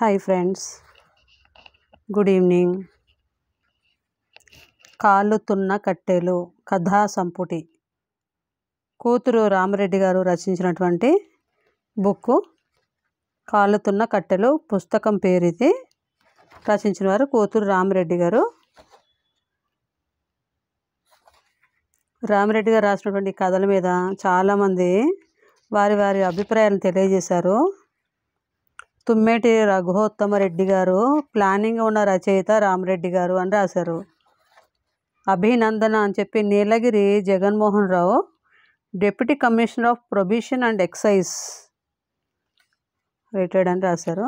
hi friends good evening కాలుతున్న కట్టెలు కథా సంపుటి కూతురు రామరెడ్డి గారు రచించినటువంటి బుక్ కాలుతున్న కట్టెలు పుస్తకం పేరు ఇది రచించిన వారు కూతురు రామరెడ్డి గారు రామరెడ్డి గారు రాసినటువంటి కథల మీద చాలామంది వారి వారి అభిప్రాయాలను తెలియజేశారు తుమ్మేటి రఘుోత్తమరెడ్డి గారు ప్లానింగ్ ఉన్న రచయిత రామరెడ్డి గారు అని రాశారు అభినందన అని చెప్పి Neelagiri Jaganmohan Rao deputy commissioner of prohibition and excise retired అని రాశారు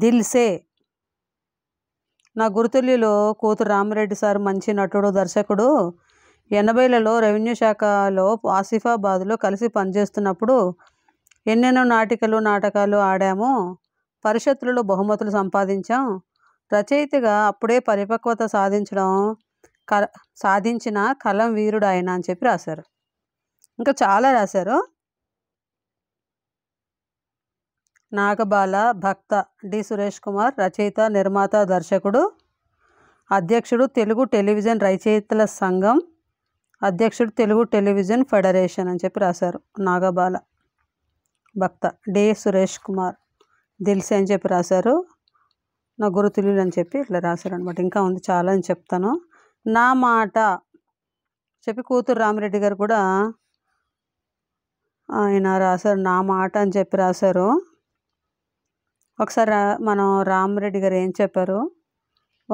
దిల్సే నా గురుతుల్యులో కూతురు రామరెడ్డి సార్ మంచి నటుడు దర్శకుడు ఎనభైలలో రెవెన్యూ శాఖలో ఆసిఫాబాద్లో కలిసి పనిచేస్తున్నప్పుడు ఎన్నెన్నో నాటికలు నాటకాలు ఆడాము పరిషత్తులలో బహుమతులు సంపాదించాం రచయితగా అప్పుడే పరిపక్వత సాధించడం క సాధించిన కలం వీరుడు ఆయన అని చెప్పి రాశారు ఇంకా చాలా రాశారు నాగబాల భక్త డి సురేష్ కుమార్ రచయిత నిర్మాత దర్శకుడు అధ్యక్షుడు తెలుగు టెలివిజన్ రచయితల సంఘం అధ్యక్షుడు తెలుగు టెలివిజన్ ఫెడరేషన్ అని చెప్పి రాశారు నాగబాల భక్త డే సురేష్ కుమార్ దిల్సే అని చెప్పి రాశారు నా గురుతులు అని చెప్పి ఇట్లా రాశారు అనమాట ఇంకా ఉంది చాలా అని చెప్తాను నా మాట చెప్పి కూతురు రామిరెడ్డి గారు కూడా ఆయన రాశారు నా మాట అని చెప్పి రాశారు ఒకసారి మనం రామిరెడ్డి గారు ఏం చెప్పారు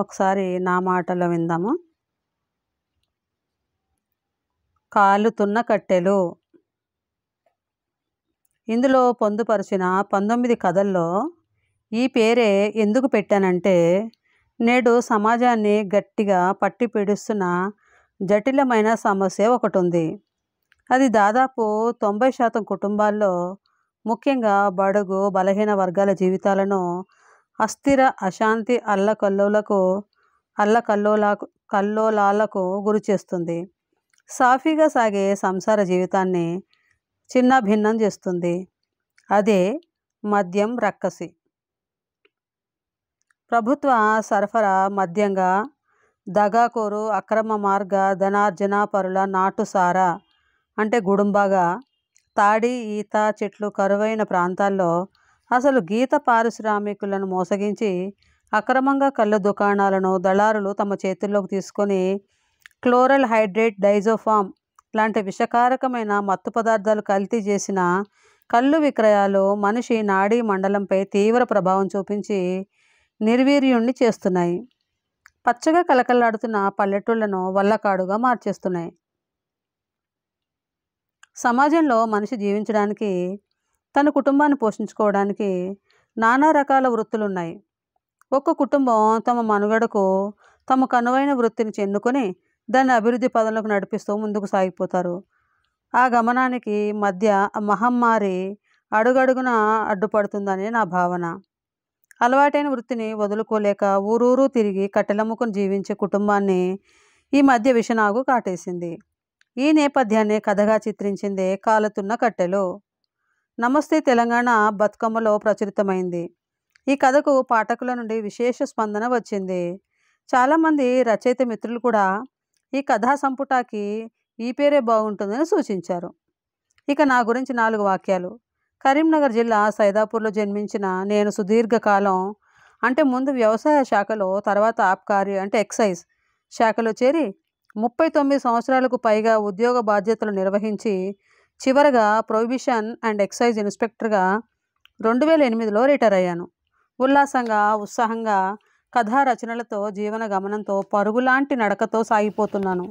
ఒకసారి నా మాటలో విందాము కాలుతున్న కట్టెలు ఇందులో పొందుపరిచిన పంతొమ్మిది కథల్లో ఈ పేరే ఎందుకు పెట్టానంటే నేడు సమాజాన్ని గట్టిగా పట్టి పీడిస్తున్న జటిలమైన సమస్య ఒకటి ఉంది అది దాదాపు తొంభై శాతం కుటుంబాల్లో ముఖ్యంగా బడుగు బలహీన వర్గాల జీవితాలను అస్థిర అశాంతి అల్లకల్లోలకు అల్లకల్లోలా కల్లోలాలకు గురి చేస్తుంది సాఫీగా సాగే సంసార జీవితాన్ని చిన్న భిన్నం చేస్తుంది అదే మద్యం రక్కసి ప్రభుత్వ సరఫరా మద్యంగా దగాకోరు అక్రమ మార్గ ధనార్జన పరుల నాటుసారా అంటే గుడుంబాగా తాడి ఈత చెట్లు కరువైన ప్రాంతాల్లో అసలు గీత పారిశ్రామికులను మోసగించి అక్రమంగా కళ్ళ దుకాణాలను దళారులు తమ చేతుల్లోకి తీసుకొని క్లోరల్ హైడ్రేట్ డైజోఫామ్ లాంటి విషకారకమైన మత్తు పదార్థాలు కల్తీ చేసిన కళ్ళు విక్రయాలు మనిషి నాడీ మండలంపై తీవ్ర ప్రభావం చూపించి నిర్వీర్యుణ్ణి చేస్తున్నాయి పచ్చగా కలకల్లాడుతున్న పల్లెటూళ్లను వల్లకాడుగా మార్చేస్తున్నాయి సమాజంలో మనిషి జీవించడానికి తన కుటుంబాన్ని పోషించుకోవడానికి నానా రకాల వృత్తులు ఉన్నాయి ఒక్క కుటుంబం తమ మనుగడకు తమ కనువైన వృత్తిని చెన్నుకొని దాన్ని అభివృద్ధి పదంలోకి నడిపిస్తూ ముందుకు సాగిపోతారు ఆ గమనానికి మధ్య మహమ్మారి అడుగడుగున అడ్డుపడుతుందని నా భావన అలవాటైన వృత్తిని వదులుకోలేక ఊరూరు తిరిగి కట్టెలమ్ముకుని జీవించే కుటుంబాన్ని ఈ మధ్య విషనాగు కాటేసింది ఈ నేపథ్యాన్ని కథగా చిత్రించిందే కాలుతున్న కట్టెలు నమస్తే తెలంగాణ బతుకమ్మలో ప్రచురితమైంది ఈ కథకు పాఠకుల నుండి విశేష స్పందన వచ్చింది చాలామంది రచయిత మిత్రులు కూడా ఈ కథా సంపుటాకి ఈ పేరే బాగుంటుందని సూచించారు ఇక నా గురించి నాలుగు వాక్యాలు కరీంనగర్ జిల్లా సైదాపూర్లో జన్మించిన నేను సుదీర్ఘకాలం అంటే ముందు వ్యవసాయ శాఖలో తర్వాత ఆబ్కారీ అంటే ఎక్సైజ్ శాఖలో చేరి ముప్పై తొమ్మిది సంవత్సరాలకు పైగా ఉద్యోగ బాధ్యతలు నిర్వహించి చివరగా ప్రొహిబిషన్ అండ్ ఎక్సైజ్ ఇన్స్పెక్టర్గా రెండు వేల ఎనిమిదిలో రిటైర్ అయ్యాను ఉల్లాసంగా ఉత్సాహంగా కథా రచనలతో జీవన గమనంతో పరుగులాంటి నడకతో సాగిపోతున్నాను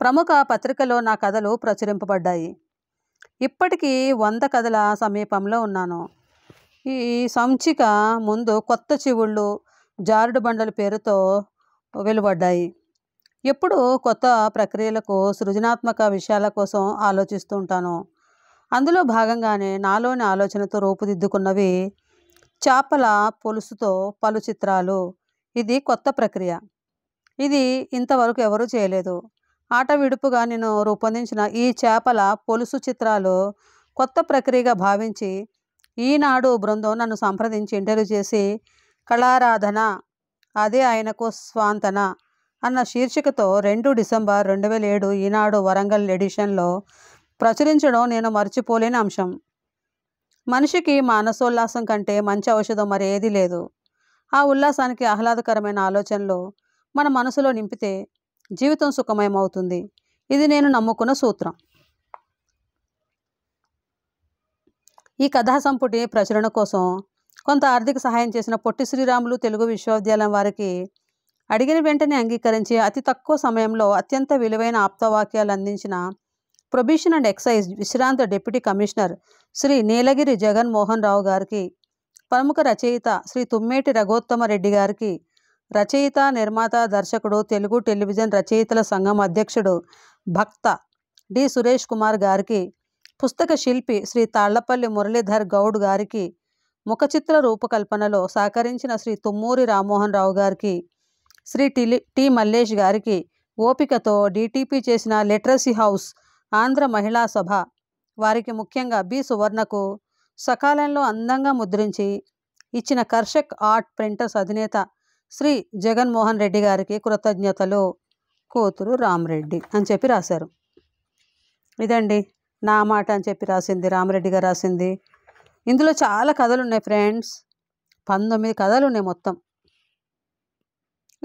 ప్రముఖ పత్రికలో నా కథలు ప్రచురింపబడ్డాయి ఇప్పటికీ వంద కథల సమీపంలో ఉన్నాను ఈ సంచిక ముందు కొత్త చివుళ్ళు జారుడు బండల పేరుతో వెలువడ్డాయి ఎప్పుడు కొత్త ప్రక్రియలకు సృజనాత్మక విషయాల కోసం ఆలోచిస్తూ ఉంటాను అందులో భాగంగానే నాలోని ఆలోచనతో రూపుదిద్దుకున్నవి చేపల పొలుసుతో పలు చిత్రాలు ఇది కొత్త ప్రక్రియ ఇది ఇంతవరకు ఎవరూ చేయలేదు ఆట విడుపుగా నేను రూపొందించిన ఈ చేపల పొలుసు చిత్రాలు కొత్త ప్రక్రియగా భావించి ఈనాడు బృందం నన్ను సంప్రదించి ఇంటర్వ్యూ చేసి కళారాధన అదే ఆయనకు స్వాంతన అన్న శీర్షికతో రెండు డిసెంబర్ రెండు వేల ఏడు ఈనాడు వరంగల్ ఎడిషన్లో ప్రచురించడం నేను మర్చిపోలేని అంశం మనిషికి మానసోల్లాసం కంటే మంచి ఔషధం మరి లేదు ఆ ఉల్లాసానికి ఆహ్లాదకరమైన ఆలోచనలు మన మనసులో నింపితే జీవితం సుఖమయమవుతుంది ఇది నేను నమ్ముకున్న సూత్రం ఈ కథా సంపుటి ప్రచురణ కోసం కొంత ఆర్థిక సహాయం చేసిన పొట్టి శ్రీరాములు తెలుగు విశ్వవిద్యాలయం వారికి అడిగిన వెంటనే అంగీకరించి అతి తక్కువ సమయంలో అత్యంత విలువైన ఆప్తవాక్యాలు అందించిన ప్రొబిషన్ అండ్ ఎక్సైజ్ విశ్రాంత డిప్యూటీ కమిషనర్ శ్రీ నీలగిరి జగన్మోహన్ రావు గారికి ప్రముఖ రచయిత శ్రీ తుమ్మేటి రఘోత్తమరెడ్డి గారికి రచయిత నిర్మాత దర్శకుడు తెలుగు టెలివిజన్ రచయితల సంఘం అధ్యక్షుడు భక్త డి సురేష్ కుమార్ గారికి పుస్తక శిల్పి శ్రీ తాళ్లపల్లి మురళీధర్ గౌడ్ గారికి ముఖచిత్ర రూపకల్పనలో సహకరించిన శ్రీ తుమ్మూరి రామ్మోహన్ రావు గారికి శ్రీ టి టి మల్లేష్ గారికి ఓపికతో డిటిపి చేసిన లిటరసీ హౌస్ ఆంధ్ర మహిళా సభ వారికి ముఖ్యంగా బి సువర్ణకు సకాలంలో అందంగా ముద్రించి ఇచ్చిన కర్షక్ ఆర్ట్ ప్రింటర్స్ అధినేత శ్రీ జగన్మోహన్ రెడ్డి గారికి కృతజ్ఞతలు కూతురు రామరెడ్డి అని చెప్పి రాశారు ఇదండి నా మాట అని చెప్పి రాసింది రామరెడ్డి గారు రాసింది ఇందులో చాలా కథలు ఉన్నాయి ఫ్రెండ్స్ పంతొమ్మిది కథలు ఉన్నాయి మొత్తం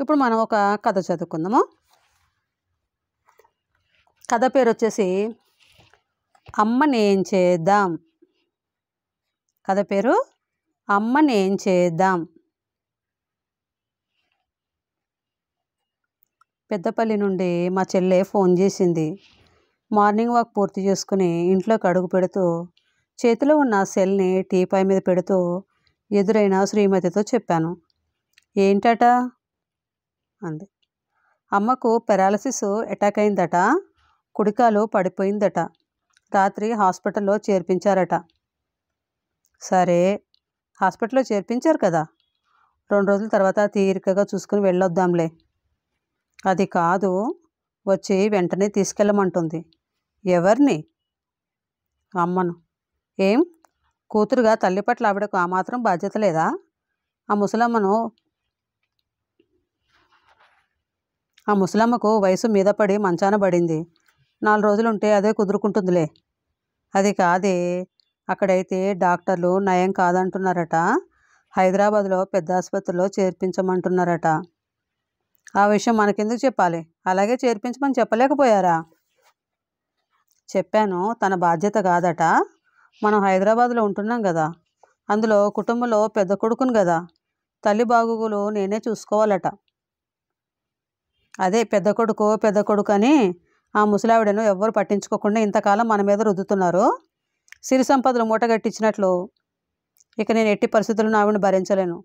ఇప్పుడు మనం ఒక కథ చదువుకుందాము కథ పేరు వచ్చేసి అమ్మనేం చేద్దాం కథ పేరు అమ్మనేం చేద్దాం పెద్దపల్లి నుండి మా చెల్లె ఫోన్ చేసింది మార్నింగ్ వాక్ పూర్తి చేసుకుని ఇంట్లోకి అడుగు పెడుతూ చేతిలో ఉన్న సెల్ని టీపాయ్ మీద పెడుతూ ఎదురైన శ్రీమతితో చెప్పాను ఏంటట అంది అమ్మకు పెరాలసిస్ అటాక్ అయిందట కుడికాలు పడిపోయిందట రాత్రి హాస్పిటల్లో చేర్పించారట సరే హాస్పిటల్లో చేర్పించారు కదా రెండు రోజుల తర్వాత తీరికగా చూసుకుని వెళ్ళొద్దాంలే అది కాదు వచ్చి వెంటనే తీసుకెళ్ళమంటుంది ఎవరిని అమ్మను ఏం కూతురుగా తల్లి పట్ల ఆవిడకు ఆ మాత్రం బాధ్యత లేదా ఆ ముసలమ్మను ఆ ముసలమ్మకు వయసు మీద పడి మంచాన పడింది నాలుగు రోజులు ఉంటే అదే కుదురుకుంటుందిలే అది కాదే అక్కడైతే డాక్టర్లు నయం కాదంటున్నారట హైదరాబాద్లో పెద్ద ఆసుపత్రిలో చేర్పించమంటున్నారట ఆ విషయం మనకెందుకు చెప్పాలి అలాగే చేర్పించమని చెప్పలేకపోయారా చెప్పాను తన బాధ్యత కాదట మనం హైదరాబాద్లో ఉంటున్నాం కదా అందులో కుటుంబంలో పెద్ద కొడుకును కదా తల్లి బాగుగులు నేనే చూసుకోవాలట అదే పెద్ద కొడుకు పెద్ద కొడుకు అని ఆ ముసలావిడను ఎవ్వరు పట్టించుకోకుండా ఇంతకాలం మన మీద రుద్దుతున్నారు సిరి సంపదలు మూటగట్టించినట్లు ఇక నేను ఎట్టి పరిస్థితులను ఆవిడని భరించలేను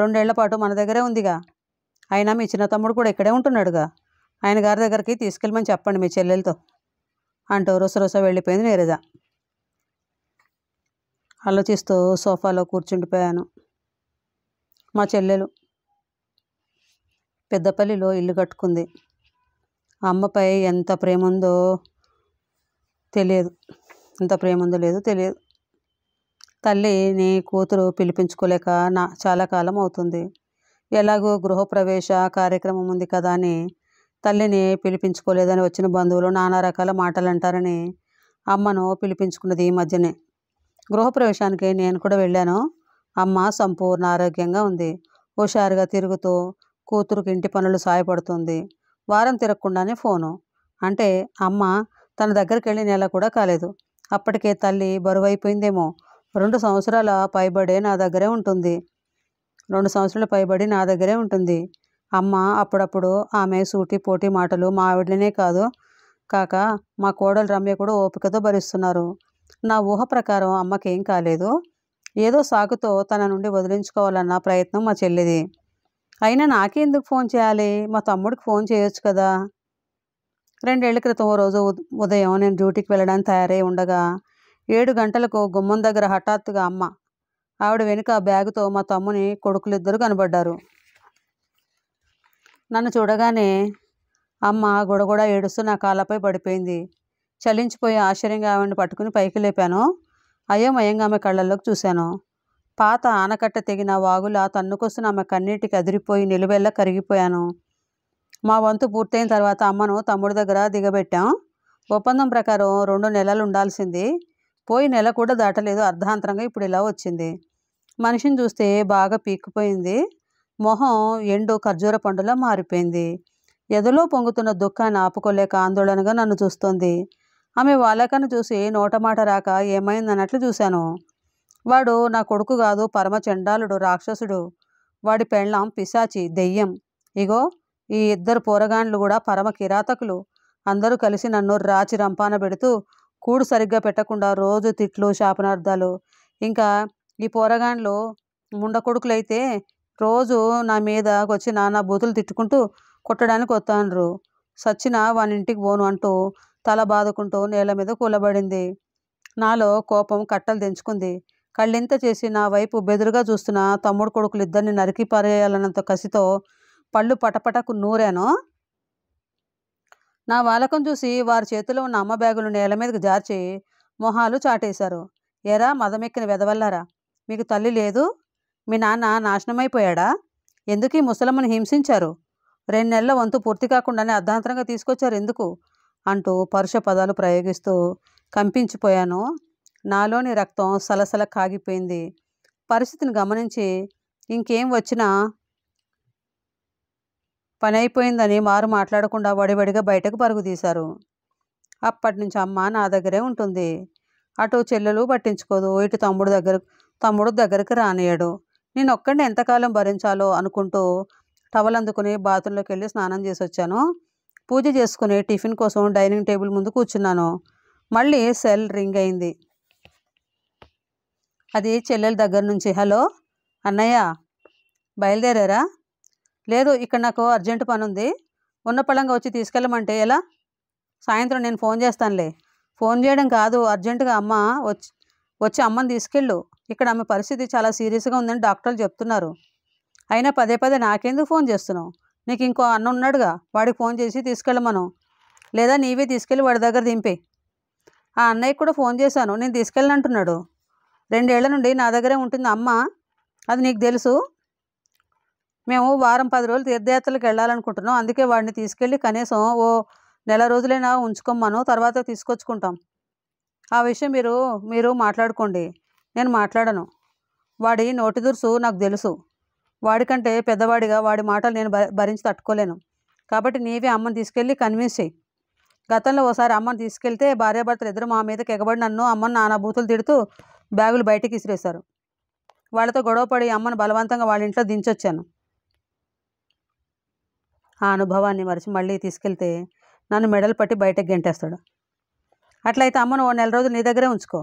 రెండేళ్ల పాటు మన దగ్గరే ఉందిగా అయినా మీ చిన్న తమ్ముడు కూడా ఇక్కడే ఉంటున్నాడుగా ఆయన గారి దగ్గరికి తీసుకెళ్ళమని చెప్పండి మీ చెల్లెలతో అంటూ రుసరుస వెళ్ళిపోయింది నీరజ ఆలోచిస్తూ సోఫాలో కూర్చుండిపోయాను మా చెల్లెలు పెద్దపల్లిలో ఇల్లు కట్టుకుంది అమ్మపై ఎంత ప్రేమ ఉందో తెలియదు ఎంత ప్రేమ ఉందో లేదో తెలియదు తల్లిని కూతురు పిలిపించుకోలేక నా చాలా కాలం అవుతుంది ఎలాగో గృహప్రవేశ కార్యక్రమం ఉంది కదా అని తల్లిని పిలిపించుకోలేదని వచ్చిన బంధువులు నానా రకాల మాటలు అంటారని అమ్మను పిలిపించుకున్నది ఈ మధ్యనే గృహప్రవేశానికి నేను కూడా వెళ్ళాను అమ్మ సంపూర్ణ ఆరోగ్యంగా ఉంది హుషారుగా తిరుగుతూ కూతురుకి ఇంటి పనులు సాయపడుతుంది వారం తిరగకుండానే ఫోను అంటే అమ్మ తన దగ్గరికి వెళ్ళి నెల కూడా కాలేదు అప్పటికే తల్లి బరువైపోయిందేమో రెండు సంవత్సరాల పైబడే నా దగ్గరే ఉంటుంది రెండు సంవత్సరాల పైబడి నా దగ్గరే ఉంటుంది అమ్మ అప్పుడప్పుడు ఆమె సూటి పోటీ మాటలు మా ఆవిడనే కాదు కాక మా కోడలు రమ్య కూడా ఓపికతో భరిస్తున్నారు నా ఊహ ప్రకారం అమ్మకేం కాలేదు ఏదో సాగుతో తన నుండి వదిలించుకోవాలన్న ప్రయత్నం మా చెల్లిది అయినా నాకే ఎందుకు ఫోన్ చేయాలి మా తమ్ముడికి ఫోన్ చేయొచ్చు కదా రెండేళ్ల క్రితం రోజు ఉదయం నేను డ్యూటీకి వెళ్ళడానికి తయారై ఉండగా ఏడు గంటలకు గుమ్మం దగ్గర హఠాత్తుగా అమ్మ ఆవిడ వెనుక బ్యాగుతో మా తమ్ముని కొడుకులిద్దరూ కనబడ్డారు నన్ను చూడగానే అమ్మ గొడగొడ ఏడుస్తూ నా కాళ్ళపై పడిపోయింది చలించిపోయి ఆశ్చర్యంగా ఆవిడని పట్టుకుని పైకి లేపాను అయోమయంగా ఆమె కళ్ళల్లోకి చూశాను పాత ఆనకట్ట తెగిన వాగులా తన్నుకొస్తున్న ఆమె కన్నీటికి అదిరిపోయి నిలువెల్ల కరిగిపోయాను మా వంతు పూర్తయిన తర్వాత అమ్మను తమ్ముడి దగ్గర దిగబెట్టాం ఒప్పందం ప్రకారం రెండు నెలలు ఉండాల్సింది పోయి నెల కూడా దాటలేదు అర్ధాంతరంగా ఇప్పుడు ఇలా వచ్చింది మనిషిని చూస్తే బాగా పీక్కుపోయింది మొహం ఎండు ఖర్జూర పండులా మారిపోయింది ఎదలో పొంగుతున్న దుఃఖాన్ని ఆపుకోలేక ఆందోళనగా నన్ను చూస్తోంది ఆమె వాళ్ళకన్నా చూసి నోటమాట రాక ఏమైందన్నట్లు చూశాను వాడు నా కొడుకు కాదు పరమ చండాలుడు రాక్షసుడు వాడి పెళ్ళాం పిశాచి దెయ్యం ఇగో ఈ ఇద్దరు పోరగాండ్లు కూడా పరమ కిరాతకులు అందరూ కలిసి నన్ను రాచి రంపాన పెడుతూ కూడు సరిగ్గా పెట్టకుండా రోజు తిట్లు శాపనార్థాలు ఇంకా ఈ పోరగాండ్లు ముండ కొడుకులైతే రోజు నా మీద వచ్చి నాన్న బూతులు తిట్టుకుంటూ కొట్టడానికి వస్తాను సచ్చిన వాని ఇంటికి పోను అంటూ తల బాదుకుంటూ నేల మీద కూలబడింది నాలో కోపం కట్టలు తెంచుకుంది కళ్ళింత చేసి నా వైపు బెదురుగా చూస్తున్న తమ్ముడు కొడుకులు ఇద్దరిని నరికి పారేయాలన్నంత కసితో పళ్ళు పటపటకు నూరాను నా వాలకం చూసి వారి చేతిలో ఉన్న అమ్మ బ్యాగులు నేల మీదకి జార్చి మొహాలు చాటేశారు ఎరా మదమెక్కిన వెదవల్లారా మీకు తల్లి లేదు మీ నాన్న నాశనమైపోయాడా ఎందుకు ఈ ముసలమ్మను హింసించారు రెండు నెలల వంతు పూర్తి కాకుండానే అర్ధాంతరంగా తీసుకొచ్చారు ఎందుకు అంటూ పరుష పదాలు ప్రయోగిస్తూ కంపించిపోయాను నాలోని రక్తం సలసల కాగిపోయింది పరిస్థితిని గమనించి ఇంకేం వచ్చినా పని అయిపోయిందని మారు మాట్లాడకుండా వడివడిగా బయటకు పరుగు తీశారు అప్పటి నుంచి అమ్మ నా దగ్గరే ఉంటుంది అటు చెల్లెలు పట్టించుకోదు ఇటు తమ్ముడు దగ్గర తమ్ముడు దగ్గరికి రానియాడు నేను ఒక్కడిని ఎంతకాలం భరించాలో అనుకుంటూ టవల్ అందుకుని బాత్రూంలోకి వెళ్ళి స్నానం చేసి వచ్చాను పూజ చేసుకుని టిఫిన్ కోసం డైనింగ్ టేబుల్ ముందు కూర్చున్నాను మళ్ళీ సెల్ రింగ్ అయింది అది చెల్లెల దగ్గర నుంచి హలో అన్నయ్య బయలుదేరారా లేదు ఇక్కడ నాకు అర్జెంటు పని ఉంది ఉన్న పళంగా వచ్చి తీసుకెళ్ళమంటే ఎలా సాయంత్రం నేను ఫోన్ చేస్తానులే ఫోన్ చేయడం కాదు అర్జెంటుగా అమ్మ వచ్చి వచ్చి అమ్మని తీసుకెళ్ళు ఇక్కడ ఆమె పరిస్థితి చాలా సీరియస్గా ఉందని డాక్టర్లు చెప్తున్నారు అయినా పదే పదే నాకెందుకు ఫోన్ చేస్తున్నావు నీకు ఇంకో అన్న ఉన్నాడుగా వాడికి ఫోన్ చేసి తీసుకెళ్ళమను లేదా నీవే తీసుకెళ్ళి వాడి దగ్గర దింపే ఆ అన్నయ్యకి కూడా ఫోన్ చేశాను నేను తీసుకెళ్ళనంటున్నాడు రెండేళ్ల నుండి నా దగ్గరే ఉంటుంది అమ్మ అది నీకు తెలుసు మేము వారం పది రోజులు తీర్థయాత్రలకు వెళ్ళాలనుకుంటున్నాం అందుకే వాడిని తీసుకెళ్ళి కనీసం ఓ నెల రోజులైనా ఉంచుకోమ్మను తర్వాత తీసుకొచ్చుకుంటాం ఆ విషయం మీరు మీరు మాట్లాడుకోండి నేను మాట్లాడను వాడి నోటి దురుసు నాకు తెలుసు వాడికంటే పెద్దవాడిగా వాడి మాటలు నేను భరించి తట్టుకోలేను కాబట్టి నీవే అమ్మని తీసుకెళ్ళి కన్విన్స్ చేయి గతంలో ఓసారి అమ్మని తీసుకెళ్తే భార్యాభర్తలు ఇద్దరు మా మీదకి ఎగబడి నన్ను అమ్మని నానా బూతులు తిడుతూ బ్యాగులు బయటకు విసిరేశారు వాళ్ళతో గొడవపడి అమ్మను బలవంతంగా వాళ్ళ ఇంట్లో దించొచ్చాను ఆ అనుభవాన్ని మరిచి మళ్ళీ తీసుకెళ్తే నన్ను మెడలు పట్టి బయటకు గెంటేస్తాడు అట్లయితే అమ్మను ఓ నెల రోజులు నీ దగ్గరే ఉంచుకో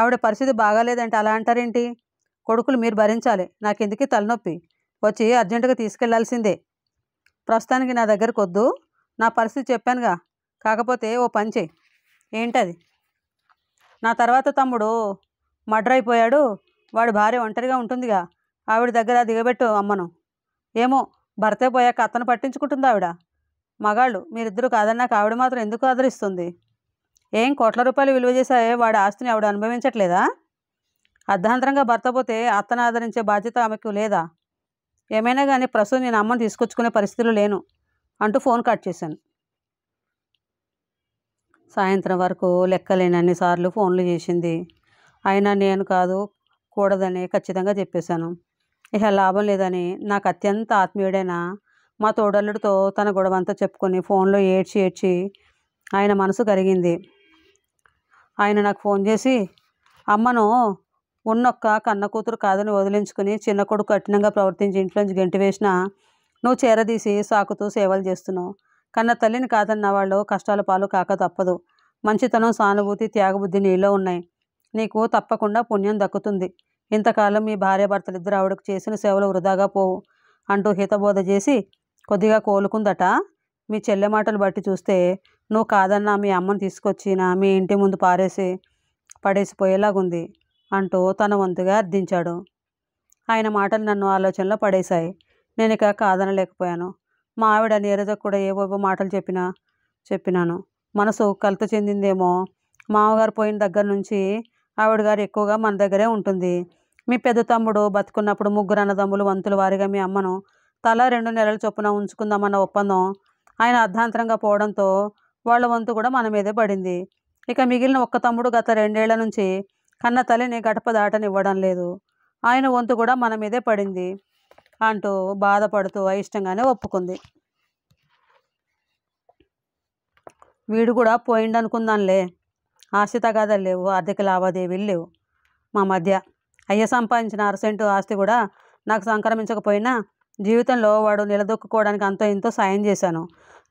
ఆవిడ పరిస్థితి బాగాలేదంటే అలా అంటారేంటి కొడుకులు మీరు భరించాలి నాకెందుకు తలనొప్పి వచ్చి అర్జెంటుగా తీసుకెళ్లాల్సిందే ప్రస్తుతానికి నా దగ్గరకు వద్దు నా పరిస్థితి చెప్పానుగా కాకపోతే ఓ పని చేయి ఏంటది నా తర్వాత తమ్ముడు మర్డర్ అయిపోయాడు వాడు భార్య ఒంటరిగా ఉంటుందిగా ఆవిడ దగ్గర దిగబెట్టు అమ్మను ఏమో భర్తే పోయాక అతను పట్టించుకుంటుంది ఆవిడ మగాళ్ళు మీరిద్దరు కాదన్నాక ఆవిడ మాత్రం ఎందుకు ఆదరిస్తుంది ఏం కోట్ల రూపాయలు విలువ చేశాయే వాడి ఆస్తిని ఆవిడ అనుభవించట్లేదా అర్ధాంతరంగా భర్త పోతే అత్తను ఆదరించే బాధ్యత ఆమెకు లేదా ఏమైనా కానీ ప్రసూ నేను అమ్మను తీసుకొచ్చుకునే పరిస్థితులు లేను అంటూ ఫోన్ కట్ చేశాను సాయంత్రం వరకు అన్నిసార్లు ఫోన్లు చేసింది అయినా నేను కాదు కూడదని ఖచ్చితంగా చెప్పేశాను ఇక లాభం లేదని నాకు అత్యంత ఆత్మీయుడైన మా తోడల్లుడితో తన గొడవంతా చెప్పుకొని ఫోన్లో ఏడ్చి ఏడ్చి ఆయన మనసు కరిగింది ఆయన నాకు ఫోన్ చేసి అమ్మను ఉన్నొక్క కన్న కూతురు కాదని వదిలించుకుని చిన్న కొడుకు కఠినంగా ప్రవర్తించి ఇంట్లోంచి గంటి వేసినా నువ్వు చేరదీసి సాకుతూ సేవలు చేస్తున్నావు కన్న తల్లిని కాదన్న వాళ్ళు కష్టాల పాలు కాక తప్పదు మంచితనం సానుభూతి త్యాగబుద్ధి నీలో ఉన్నాయి నీకు తప్పకుండా పుణ్యం దక్కుతుంది ఇంతకాలం మీ భార్యాభర్తలిద్దరు ఆవిడకు చేసిన సేవలు వృధాగా పోవు అంటూ హితబోధ చేసి కొద్దిగా కోలుకుందట మీ చెల్లె మాటలు బట్టి చూస్తే నువ్వు కాదన్నా మీ అమ్మను తీసుకొచ్చినా మీ ఇంటి ముందు పారేసి పడేసిపోయేలాగుంది అంటూ తన వంతుగా అర్థించాడు ఆయన మాటలు నన్ను ఆలోచనలో పడేశాయి నేను ఇక కాదనలేకపోయాను మా ఆవిడ నీరజకు కూడా ఏవేవో మాటలు చెప్పినా చెప్పినాను మనసు కలత చెందిందేమో మామగారు పోయిన దగ్గర నుంచి ఆవిడ గారు ఎక్కువగా మన దగ్గరే ఉంటుంది మీ పెద్ద తమ్ముడు బతుకున్నప్పుడు ముగ్గురు అన్నదమ్ములు వంతుల వారిగా మీ అమ్మను తలా రెండు నెలల చొప్పున ఉంచుకుందామన్న ఒప్పందం ఆయన అర్ధాంతరంగా పోవడంతో వాళ్ళ వంతు కూడా మన మీదే పడింది ఇక మిగిలిన ఒక్క తమ్ముడు గత రెండేళ్ల నుంచి కన్న తల్లిని గడప దాటనివ్వడం లేదు ఆయన వంతు కూడా మన మీదే పడింది అంటూ బాధపడుతూ అయిష్టంగానే ఒప్పుకుంది వీడు కూడా పోయిండనుకుందాంలే ఆస్తితగాదాలు లేవు ఆర్థిక లావాదేవీలు లేవు మా మధ్య అయ్య సంపాదించిన అరసెంటు ఆస్తి కూడా నాకు సంక్రమించకపోయినా జీవితంలో వాడు నిలదొక్కుకోవడానికి అంతో ఎంతో సాయం చేశాను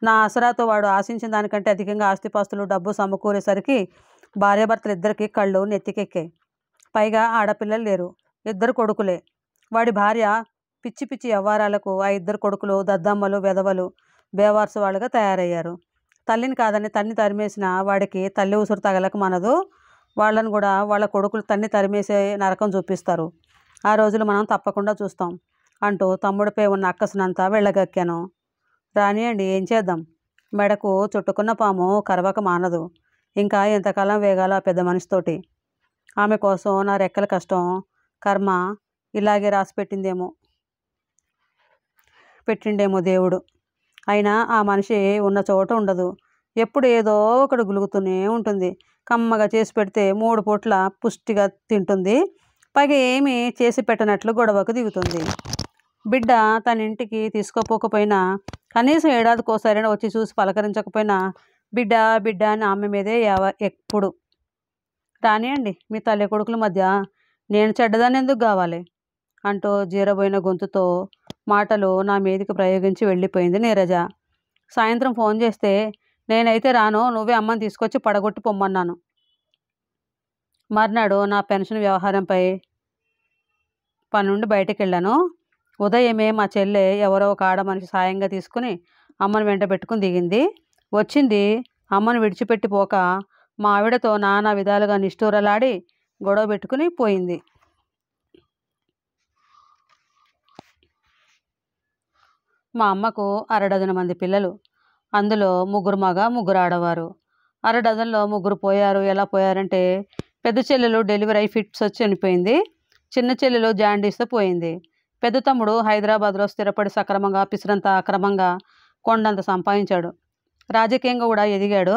నా ఆసరాతో వాడు ఆశించిన దానికంటే అధికంగా ఆస్తిపాస్తులు డబ్బు సమకూరేసరికి భార్యాభర్తలు ఇద్దరికి కళ్ళు నెత్తికెక్కాయి పైగా ఆడపిల్లలు లేరు ఇద్దరు కొడుకులే వాడి భార్య పిచ్చి పిచ్చి వ్యవహారాలకు ఆ ఇద్దరు కొడుకులు దద్దమ్మలు వెధవలు బేవార్సు వాళ్ళుగా తయారయ్యారు తల్లిని కాదని తన్ని తరిమేసిన వాడికి తల్లి ఉసురు తగలక మనదు వాళ్ళని కూడా వాళ్ళ కొడుకులు తన్ని తరిమేసే నరకం చూపిస్తారు ఆ రోజులు మనం తప్పకుండా చూస్తాం అంటూ తమ్ముడిపై ఉన్న అక్కసునంతా వెళ్ళగక్కాను రానియండి ఏం చేద్దాం మెడకు చుట్టుకున్న పాము కరవక మానదు ఇంకా ఎంతకాలం వేగాల పెద్ద మనిషితోటి ఆమె కోసం నా రెక్కల కష్టం కర్మ ఇలాగే రాసి పెట్టిందేమో పెట్టిండేమో దేవుడు అయినా ఆ మనిషి ఉన్న చోట ఉండదు ఎప్పుడు ఏదో ఒకటి గులుగుతూనే ఉంటుంది కమ్మగా చేసి పెడితే మూడు పూట్ల పుష్టిగా తింటుంది పైగా ఏమి చేసి పెట్టనట్లు గొడవకు దిగుతుంది బిడ్డ తన ఇంటికి తీసుకోపోకపోయినా కనీసం ఏడాదికోసారైనా వచ్చి చూసి పలకరించకపోయినా బిడ్డ బిడ్డ అని ఆమె మీదే యావ ఎప్పుడు అండి మీ తల్లి కొడుకుల మధ్య నేను చెడ్డదాన్ని ఎందుకు కావాలి అంటూ జీరబోయిన గొంతుతో మాటలు నా మీదకి ప్రయోగించి వెళ్ళిపోయింది నీరజ సాయంత్రం ఫోన్ చేస్తే నేనైతే రాను నువ్వే అమ్మని తీసుకొచ్చి పడగొట్టి పొమ్మన్నాను మర్నాడు నా పెన్షన్ వ్యవహారంపై పని నుండి బయటకు వెళ్ళాను ఉదయమే మా చెల్లె ఎవరో ఒక ఆడ మనిషి సాయంగా తీసుకుని అమ్మను వెంట పెట్టుకుని దిగింది వచ్చింది అమ్మను విడిచిపెట్టి పోక మా ఆవిడతో నానా విధాలుగా నిష్ఠూరలాడి గొడవ పెట్టుకుని పోయింది మా అమ్మకు అరడజన మంది పిల్లలు అందులో ముగ్గురు మగ ముగ్గురు ఆడవారు అరడజన్లో ముగ్గురు పోయారు ఎలా పోయారంటే పెద్ద చెల్లెలు డెలివరీ అయి ఫిట్స్ వచ్చి చనిపోయింది చిన్న చెల్లెలు జాండీస్తో పోయింది పెద్ద తమ్ముడు హైదరాబాద్లో స్థిరపడి సక్రమంగా పిసిరంత అక్రమంగా కొండంత సంపాదించాడు రాజకీయంగా కూడా ఎదిగాడు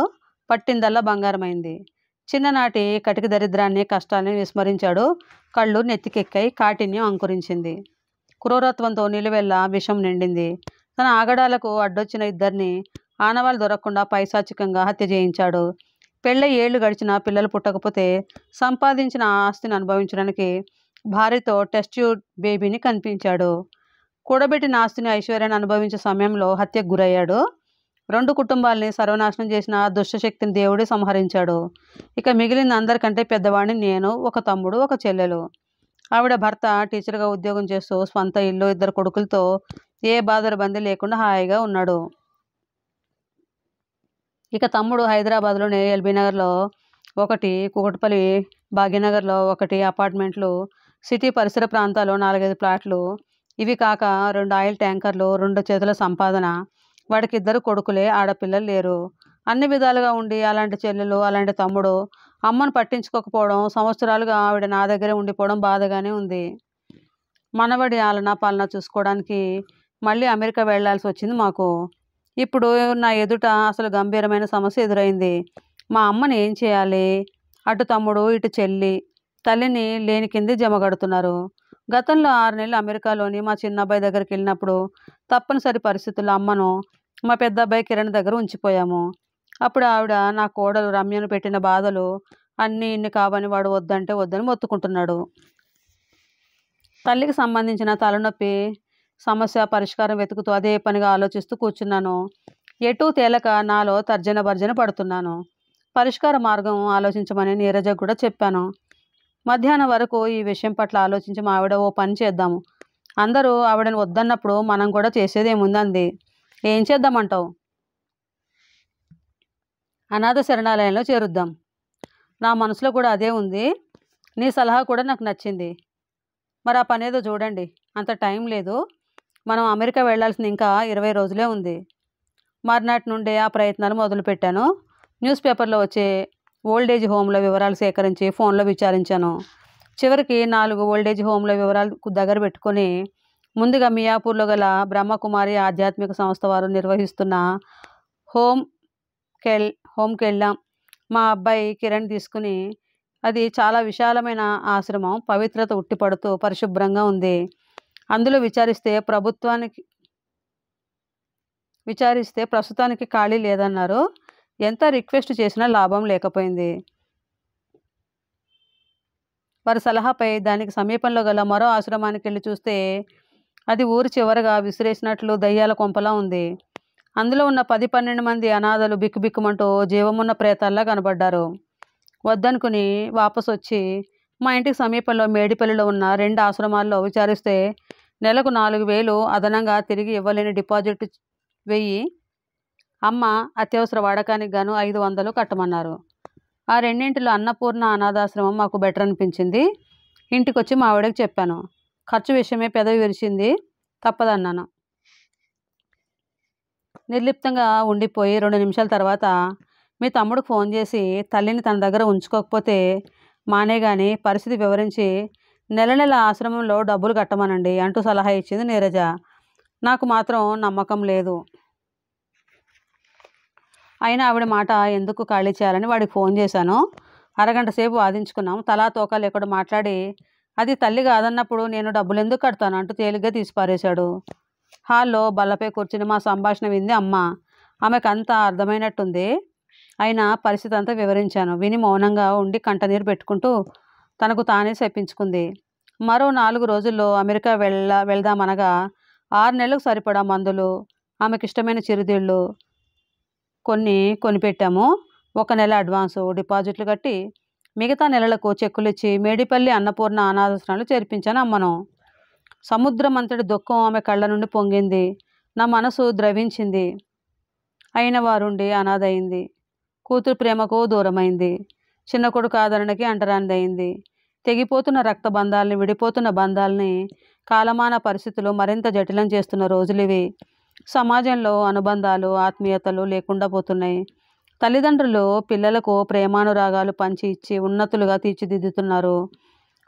పట్టిందల్లా బంగారమైంది చిన్ననాటి కటిక దరిద్రాన్ని కష్టాన్ని విస్మరించాడు కళ్ళు నెత్తికెక్కాయి కాఠిన్యం అంకురించింది క్రూరత్వంతో నిలువెల్లా విషం నిండింది తన ఆగడాలకు అడ్డొచ్చిన ఇద్దరిని ఆనవాళ్ళు దొరకకుండా పైశాచికంగా హత్య చేయించాడు పెళ్ళై ఏళ్ళు గడిచిన పిల్లలు పుట్టకపోతే సంపాదించిన ఆస్తిని అనుభవించడానికి భార్యతో టెస్ట్ ట్యూబ్ బేబీని కనిపించాడు కూడబెట్టిన ఆస్తిని ఐశ్వర్యాన్ని అనుభవించే సమయంలో హత్యకు గురయ్యాడు రెండు కుటుంబాల్ని సర్వనాశనం చేసిన దుష్టశక్తిని దేవుడే సంహరించాడు ఇక మిగిలిన అందరికంటే పెద్దవాడిని నేను ఒక తమ్ముడు ఒక చెల్లెలు ఆవిడ భర్త టీచర్గా ఉద్యోగం చేస్తూ స్వంత ఇల్లు ఇద్దరు కొడుకులతో ఏ బాధలు బంది లేకుండా హాయిగా ఉన్నాడు ఇక తమ్ముడు హైదరాబాద్లోని ఎల్బీ నగర్లో ఒకటి కూకట్పల్లి భాగ్యనగర్లో ఒకటి అపార్ట్మెంట్లు సిటీ పరిసర ప్రాంతాల్లో నాలుగైదు ప్లాట్లు ఇవి కాక రెండు ఆయిల్ ట్యాంకర్లు రెండు చేతుల సంపాదన వాడికి ఇద్దరు కొడుకులే ఆడపిల్లలు లేరు అన్ని విధాలుగా ఉండి అలాంటి చెల్లెలు అలాంటి తమ్ముడు అమ్మను పట్టించుకోకపోవడం సంవత్సరాలుగా ఆవిడ నా దగ్గరే ఉండిపోవడం బాధగానే ఉంది మనవడి ఆలనా పాలన చూసుకోవడానికి మళ్ళీ అమెరికా వెళ్లాల్సి వచ్చింది మాకు ఇప్పుడు నా ఎదుట అసలు గంభీరమైన సమస్య ఎదురైంది మా అమ్మని ఏం చేయాలి అటు తమ్ముడు ఇటు చెల్లి తల్లిని లేని జమ జమగడుతున్నారు గతంలో ఆరు నెలలు అమెరికాలోని మా చిన్న అబ్బాయి దగ్గరికి వెళ్ళినప్పుడు తప్పనిసరి పరిస్థితుల్లో అమ్మను మా పెద్ద అబ్బాయి కిరణ్ దగ్గర ఉంచిపోయాము అప్పుడు ఆవిడ నా కోడలు రమ్యను పెట్టిన బాధలు అన్నీ ఇన్ని కావని వాడు వద్దంటే వద్దని మొత్తుకుంటున్నాడు తల్లికి సంబంధించిన తలనొప్పి సమస్య పరిష్కారం వెతుకుతూ అదే పనిగా ఆలోచిస్తూ కూర్చున్నాను ఎటూ తేలక నాలో తర్జన భర్జన పడుతున్నాను పరిష్కార మార్గం ఆలోచించమని నీరజ కూడా చెప్పాను మధ్యాహ్నం వరకు ఈ విషయం పట్ల ఆలోచించి మా ఆవిడ ఓ పని చేద్దాము అందరూ ఆవిడని వద్దన్నప్పుడు మనం కూడా చేసేదేముందంది ఏం చేద్దామంటావు అనాథ శరణాలయంలో చేరుద్దాం నా మనసులో కూడా అదే ఉంది నీ సలహా కూడా నాకు నచ్చింది మరి ఆ పని ఏదో చూడండి అంత టైం లేదు మనం అమెరికా వెళ్లాల్సిన ఇంకా ఇరవై రోజులే ఉంది మర్నాటి నుండి ఆ ప్రయత్నాలు మొదలుపెట్టాను న్యూస్ పేపర్లో వచ్చే ఓల్డ్ ఏజ్ హోమ్ల వివరాలు సేకరించి ఫోన్లో విచారించాను చివరికి నాలుగు ఓల్డ్ ఏజ్ హోమ్ల వివరాలు దగ్గర పెట్టుకొని ముందుగా మియాపూర్లో గల బ్రహ్మకుమారి ఆధ్యాత్మిక సంస్థ వారు నిర్వహిస్తున్న హోమ్ కెల్ హోమ్కి వెళ్ళాం మా అబ్బాయి కిరణ్ తీసుకుని అది చాలా విశాలమైన ఆశ్రమం పవిత్రత ఉట్టిపడుతూ పరిశుభ్రంగా ఉంది అందులో విచారిస్తే ప్రభుత్వానికి విచారిస్తే ప్రస్తుతానికి ఖాళీ లేదన్నారు ఎంత రిక్వెస్ట్ చేసినా లాభం లేకపోయింది వారి సలహాపై దానికి సమీపంలో గల మరో ఆశ్రమానికి వెళ్ళి చూస్తే అది ఊరి చివరగా విసిరేసినట్లు దయ్యాల కొంపలా ఉంది అందులో ఉన్న పది పన్నెండు మంది అనాథలు బిక్కుబిక్కుమంటూ జీవమున్న ప్రేతాల్లా కనబడ్డారు వద్దనుకుని వాపసు వచ్చి మా ఇంటికి సమీపంలో మేడిపల్లిలో ఉన్న రెండు ఆశ్రమాల్లో విచారిస్తే నెలకు నాలుగు వేలు అదనంగా తిరిగి ఇవ్వలేని డిపాజిట్ వెయ్యి అమ్మ అత్యవసర వాడకానికి గాను ఐదు వందలు కట్టమన్నారు ఆ రెండింటిలో అన్నపూర్ణ అనాథాశ్రమం మాకు బెటర్ అనిపించింది ఇంటికి వచ్చి మా ఆవిడకి చెప్పాను ఖర్చు విషయమే పెదవి విరిచింది తప్పదన్నాను నిర్లిప్తంగా ఉండిపోయి రెండు నిమిషాల తర్వాత మీ తమ్ముడికి ఫోన్ చేసి తల్లిని తన దగ్గర ఉంచుకోకపోతే మానే కానీ పరిస్థితి వివరించి నెల నెల ఆశ్రమంలో డబ్బులు కట్టమనండి అంటూ సలహా ఇచ్చింది నీరజ నాకు మాత్రం నమ్మకం లేదు అయినా ఆవిడ మాట ఎందుకు ఖాళీ చేయాలని వాడికి ఫోన్ చేశాను అరగంట సేపు వాదించుకున్నాం తలా తోకలు ఎక్కడ మాట్లాడి అది తల్లి కాదన్నప్పుడు నేను డబ్బులు ఎందుకు కడతాను అంటూ తేలిగ్గా తీసిపారేశాడు హాల్లో బల్లపై కూర్చుని మా సంభాషణ వింది అమ్మ అంతా అర్థమైనట్టుంది అయినా పరిస్థితి అంతా వివరించాను విని మౌనంగా ఉండి కంటనీరు పెట్టుకుంటూ తనకు తానే చెప్పించుకుంది మరో నాలుగు రోజుల్లో అమెరికా వెళ్ళ వెళ్దామనగా ఆరు నెలలకు సరిపడా మందులు ఆమెకి ఇష్టమైన చిరుతిళ్ళు కొన్ని కొనిపెట్టాము ఒక నెల అడ్వాన్సు డిపాజిట్లు కట్టి మిగతా నెలలకు చెక్కులు ఇచ్చి మేడిపల్లి అన్నపూర్ణ అనాథశ్రాలు చేర్పించాను అమ్మను సముద్రమంతటి దుఃఖం ఆమె కళ్ళ నుండి పొంగింది నా మనసు ద్రవించింది అయిన వారుండి అనాథయింది కూతురు ప్రేమకు దూరమైంది చిన్న కొడుకు ఆదరణకి అంటరానిదైంది తెగిపోతున్న రక్తబంధాలని విడిపోతున్న బంధాలని కాలమాన పరిస్థితులు మరింత జటిలం చేస్తున్న రోజులు ఇవి సమాజంలో అనుబంధాలు ఆత్మీయతలు లేకుండా పోతున్నాయి తల్లిదండ్రులు పిల్లలకు ప్రేమానురాగాలు పంచి ఇచ్చి ఉన్నతులుగా తీర్చిదిద్దుతున్నారు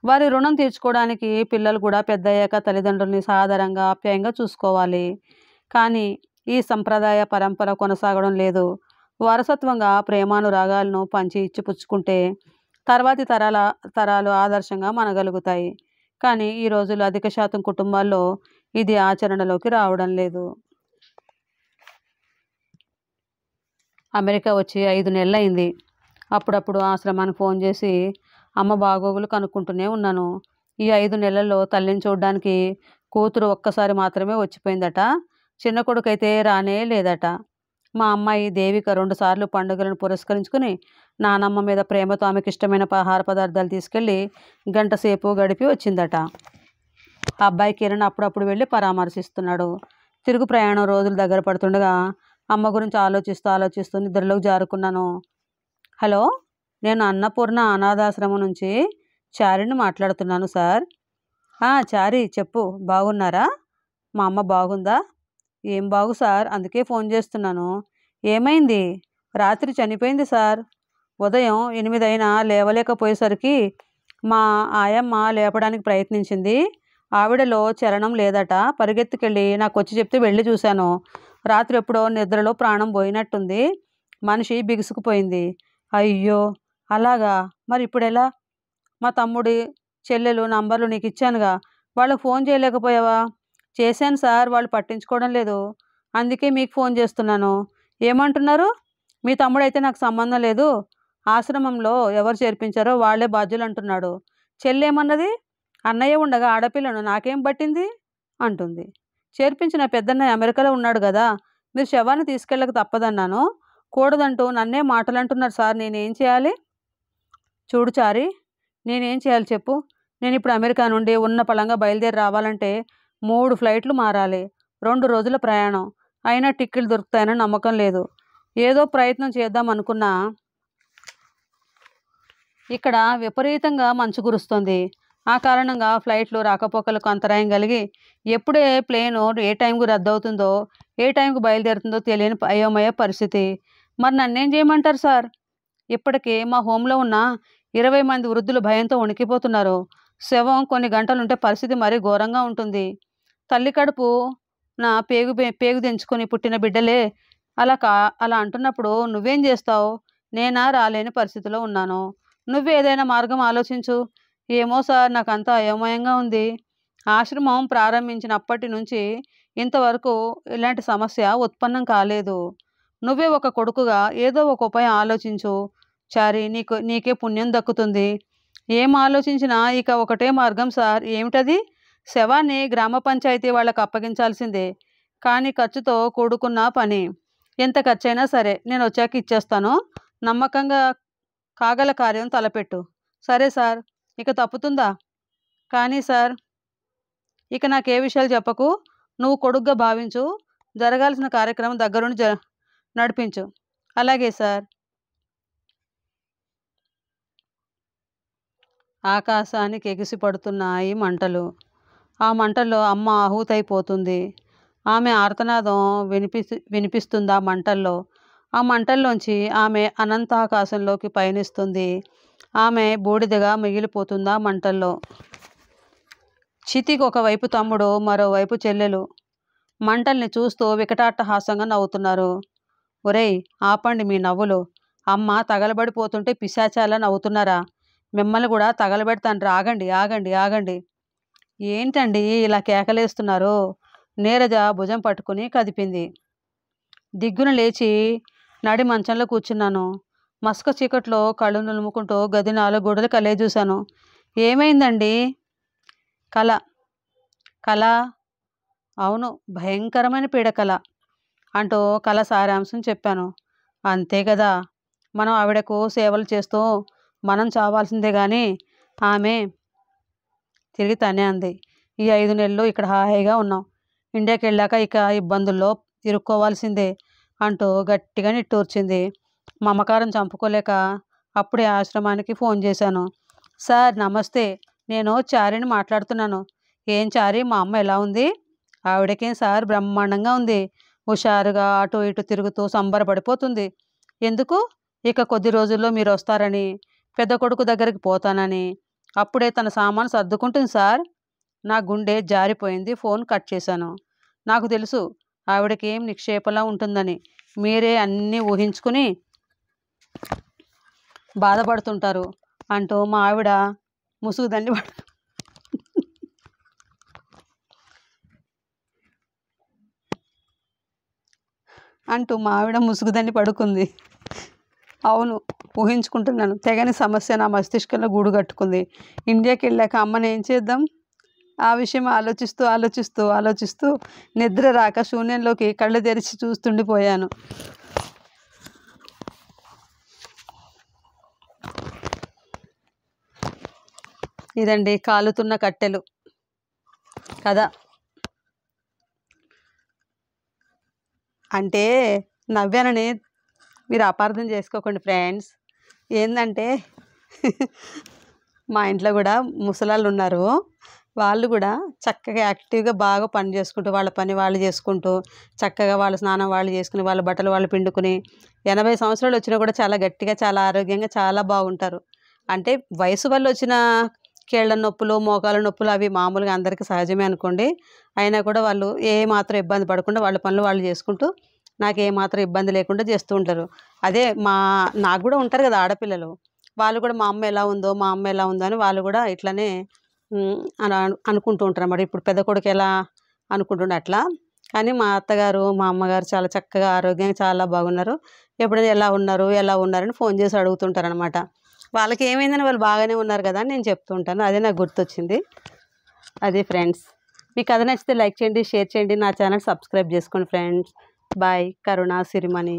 వారి రుణం తీర్చుకోవడానికి పిల్లలు కూడా పెద్దయ్యాక తల్లిదండ్రుల్ని సాధారణంగా ఆప్యాయంగా చూసుకోవాలి కానీ ఈ సంప్రదాయ పరంపర కొనసాగడం లేదు వారసత్వంగా ప్రేమానురాగాలను పంచి ఇచ్చిపుచ్చుకుంటే తర్వాతి తరాల తరాలు ఆదర్శంగా మనగలుగుతాయి కానీ ఈ రోజులు అధిక శాతం కుటుంబాల్లో ఇది ఆచరణలోకి రావడం లేదు అమెరికా వచ్చి ఐదు నెలలైంది అప్పుడప్పుడు ఆశ్రమానికి ఫోన్ చేసి అమ్మ బాగోగులు కనుక్కుంటూనే ఉన్నాను ఈ ఐదు నెలల్లో తల్లిని చూడడానికి కూతురు ఒక్కసారి మాత్రమే వచ్చిపోయిందట చిన్న కొడుకైతే రానే లేదట మా అమ్మాయి దేవిక రెండుసార్లు పండుగలను పురస్కరించుకుని నానమ్మ మీద ప్రేమతో ఆమెకి ఇష్టమైన ఆహార పదార్థాలు తీసుకెళ్ళి గంట సేపు గడిపి వచ్చిందట అబ్బాయి కిరణ్ అప్పుడప్పుడు వెళ్ళి పరామర్శిస్తున్నాడు తిరుగు ప్రయాణం రోజులు దగ్గర పడుతుండగా అమ్మ గురించి ఆలోచిస్తూ ఆలోచిస్తూ నిద్రలోకి జారుకున్నాను హలో నేను అన్నపూర్ణ అనాథాశ్రమం నుంచి చారిని మాట్లాడుతున్నాను సార్ చారి చెప్పు బాగున్నారా మా అమ్మ బాగుందా ఏం బాగు సార్ అందుకే ఫోన్ చేస్తున్నాను ఏమైంది రాత్రి చనిపోయింది సార్ ఉదయం ఎనిమిదైనా లేవలేకపోయేసరికి మా ఆయమ్మ లేపడానికి ప్రయత్నించింది ఆవిడలో చలనం లేదట పరిగెత్తుకెళ్ళి నాకు వచ్చి చెప్తే వెళ్ళి చూశాను రాత్రి ఎప్పుడో నిద్రలో ప్రాణం పోయినట్టుంది మనిషి బిగుసుకుపోయింది అయ్యో అలాగా మరి ఇప్పుడు ఎలా మా తమ్ముడి చెల్లెలు నంబర్లు నీకు ఇచ్చానుగా వాళ్ళకి ఫోన్ చేయలేకపోయావా చేశాను సార్ వాళ్ళు పట్టించుకోవడం లేదు అందుకే మీకు ఫోన్ చేస్తున్నాను ఏమంటున్నారు మీ తమ్ముడైతే నాకు సంబంధం లేదు ఆశ్రమంలో ఎవరు చేర్పించారో వాళ్లే బాధ్యులు అంటున్నాడు చెల్లేమన్నది అన్నయ్య ఉండగా ఆడపిల్లను నాకేం పట్టింది అంటుంది చేర్పించిన పెద్దన్నయ్య అమెరికాలో ఉన్నాడు కదా మీరు శవాన్ని తీసుకెళ్ళక తప్పదన్నాను కూడదంటూ నన్నే మాటలు అంటున్నారు సార్ నేనేం చేయాలి చూడు చారి నేనేం చేయాలి చెప్పు నేను ఇప్పుడు అమెరికా నుండి ఉన్న పలంగా బయలుదేరి రావాలంటే మూడు ఫ్లైట్లు మారాలి రెండు రోజుల ప్రయాణం అయినా టిక్కెట్లు దొరుకుతాయని నమ్మకం లేదు ఏదో ప్రయత్నం చేద్దాం అనుకున్నా ఇక్కడ విపరీతంగా మంచు కురుస్తుంది ఆ కారణంగా ఫ్లైట్లు రాకపోకలకు అంతరాయం కలిగి ఎప్పుడే ప్లేను ఏ టైంకు రద్దవుతుందో ఏ టైంకు బయలుదేరుతుందో తెలియని అయోమయ పరిస్థితి మరి నన్నేం చేయమంటారు సార్ ఇప్పటికే మా హోమ్లో ఉన్న ఇరవై మంది వృద్ధులు భయంతో ఉణికిపోతున్నారు శవం కొన్ని గంటలుంటే పరిస్థితి మరీ ఘోరంగా ఉంటుంది తల్లి కడుపు నా పేగు పేగు తెంచుకొని పుట్టిన బిడ్డలే అలా కా అలా అంటున్నప్పుడు నువ్వేం చేస్తావు నేనా రాలేని పరిస్థితిలో ఉన్నాను నువ్వు ఏదైనా మార్గం ఆలోచించు ఏమో సార్ నాకంతా అయోమయంగా ఉంది ఆశ్రమం ప్రారంభించినప్పటి నుంచి ఇంతవరకు ఇలాంటి సమస్య ఉత్పన్నం కాలేదు నువ్వే ఒక కొడుకుగా ఏదో ఒక ఉపాయం ఆలోచించు చారి నీకు నీకే పుణ్యం దక్కుతుంది ఏం ఆలోచించినా ఇక ఒకటే మార్గం సార్ ఏమిటది శవాన్ని గ్రామ పంచాయతీ వాళ్ళకు అప్పగించాల్సిందే కానీ ఖర్చుతో కూడుకున్న పని ఎంత ఖర్చైనా సరే నేను వచ్చాక ఇచ్చేస్తాను నమ్మకంగా కాగల కార్యం తలపెట్టు సరే సార్ ఇక తప్పుతుందా కానీ సార్ ఇక నాకే విషయాలు చెప్పకు నువ్వు కొడుగ్గా భావించు జరగాల్సిన కార్యక్రమం దగ్గరుండి జ నడిపించు అలాగే సార్ ఆకాశానికి ఎగిసిపడుతున్నాయి మంటలు ఆ మంటల్లో అమ్మ ఆహుతైపోతుంది ఆమె ఆర్తనాదం వినిపి వినిపిస్తుంది ఆ మంటల్లో ఆ మంటల్లోంచి ఆమె అనంతాకాశంలోకి పయనిస్తుంది ఆమె బూడిదగా మిగిలిపోతుంది మంటల్లో చితికి ఒకవైపు తమ్ముడు మరోవైపు చెల్లెలు మంటల్ని చూస్తూ వికటాట్టహాసంగా నవ్వుతున్నారు ఒరేయ్ ఆపండి మీ నవ్వులు అమ్మ తగలబడిపోతుంటే పిశాచాలని నవ్వుతున్నారా మిమ్మల్ని కూడా తగలబెడతాను ఆగండి ఆగండి ఆగండి ఏంటండి ఇలా కేకలేస్తున్నారు నీరజ భుజం పట్టుకుని కదిపింది దిగ్గున లేచి నడి మంచంలో కూర్చున్నాను మస్క చీకట్లో కళ్ళు నులుముకుంటూ గది నాలుగు గోడలు కలే చూశాను ఏమైందండి కళ కళ అవును భయంకరమైన పీడకళ అంటూ కళ సారాంశం చెప్పాను అంతే కదా మనం ఆవిడకు సేవలు చేస్తూ మనం చావాల్సిందే కానీ ఆమె తిరిగి తనే అంది ఈ ఐదు నెలలు ఇక్కడ హాయిగా ఉన్నాం ఇండియాకి వెళ్ళాక ఇక ఇబ్బందుల్లో ఇరుక్కోవాల్సిందే అంటూ గట్టిగా నిట్టూర్చింది మమకారం చంపుకోలేక అప్పుడే ఆశ్రమానికి ఫోన్ చేశాను సార్ నమస్తే నేను చారిని మాట్లాడుతున్నాను ఏం చారి మా అమ్మ ఎలా ఉంది ఆవిడకేం సార్ బ్రహ్మాండంగా ఉంది హుషారుగా అటు ఇటు తిరుగుతూ సంబరపడిపోతుంది ఎందుకు ఇక కొద్ది రోజుల్లో మీరు వస్తారని పెద్ద కొడుకు దగ్గరికి పోతానని అప్పుడే తన సామాను సర్దుకుంటుంది సార్ నా గుండె జారిపోయింది ఫోన్ కట్ చేశాను నాకు తెలుసు ఆవిడకి ఏం నిక్షేపలా ఉంటుందని మీరే అన్నీ ఊహించుకుని బాధపడుతుంటారు అంటూ మా ఆవిడ ముసుగు దండి అంటూ మా ఆవిడ ముసుగుదండి పడుకుంది అవును ఊహించుకుంటున్నాను తెగని సమస్య నా మస్తిష్కంలో గూడు కట్టుకుంది ఇండియాకి వెళ్ళాక అమ్మని ఏం చేద్దాం ఆ విషయం ఆలోచిస్తూ ఆలోచిస్తూ ఆలోచిస్తూ నిద్ర రాక శూన్యంలోకి కళ్ళు తెరిచి చూస్తుండిపోయాను ఇదండి కాలుతున్న కట్టెలు కదా అంటే నవ్వానని మీరు అపార్థం చేసుకోకండి ఫ్రెండ్స్ ఏంటంటే మా ఇంట్లో కూడా ముసలాళ్ళు ఉన్నారు వాళ్ళు కూడా చక్కగా యాక్టివ్గా బాగా పని చేసుకుంటూ వాళ్ళ పని వాళ్ళు చేసుకుంటూ చక్కగా వాళ్ళ స్నానం వాళ్ళు చేసుకుని వాళ్ళ బట్టలు వాళ్ళు పిండుకుని ఎనభై సంవత్సరాలు వచ్చినా కూడా చాలా గట్టిగా చాలా ఆరోగ్యంగా చాలా బాగుంటారు అంటే వయసు వల్ల వచ్చిన కీళ్ళ నొప్పులు మోకాల నొప్పులు అవి మామూలుగా అందరికీ సహజమే అనుకోండి అయినా కూడా వాళ్ళు ఏ మాత్రం ఇబ్బంది పడకుండా వాళ్ళ పనులు వాళ్ళు చేసుకుంటూ నాకేమాత్రం ఇబ్బంది లేకుండా చేస్తూ ఉంటారు అదే మా నాకు కూడా ఉంటారు కదా ఆడపిల్లలు వాళ్ళు కూడా మా అమ్మ ఎలా ఉందో మా అమ్మ ఎలా ఉందో అని వాళ్ళు కూడా ఇట్లానే అనుకుంటూ ఉంటారు అన్నమాట ఇప్పుడు పెద్ద కొడుకు ఎలా అనుకుంటుండే అట్లా కానీ మా అత్తగారు మా అమ్మగారు చాలా చక్కగా ఆరోగ్యంగా చాలా బాగున్నారు ఎప్పుడైనా ఎలా ఉన్నారు ఎలా ఉన్నారని ఫోన్ చేసి అడుగుతుంటారనమాట వాళ్ళకి ఏమైందని వాళ్ళు బాగానే ఉన్నారు కదా అని నేను చెప్తుంటాను అదే నాకు గుర్తొచ్చింది అదే ఫ్రెండ్స్ మీ కథ నచ్చితే లైక్ చేయండి షేర్ చేయండి నా ఛానల్ సబ్స్క్రైబ్ చేసుకోండి ఫ్రెండ్స్ బాయ్ కరుణ సిరిమణి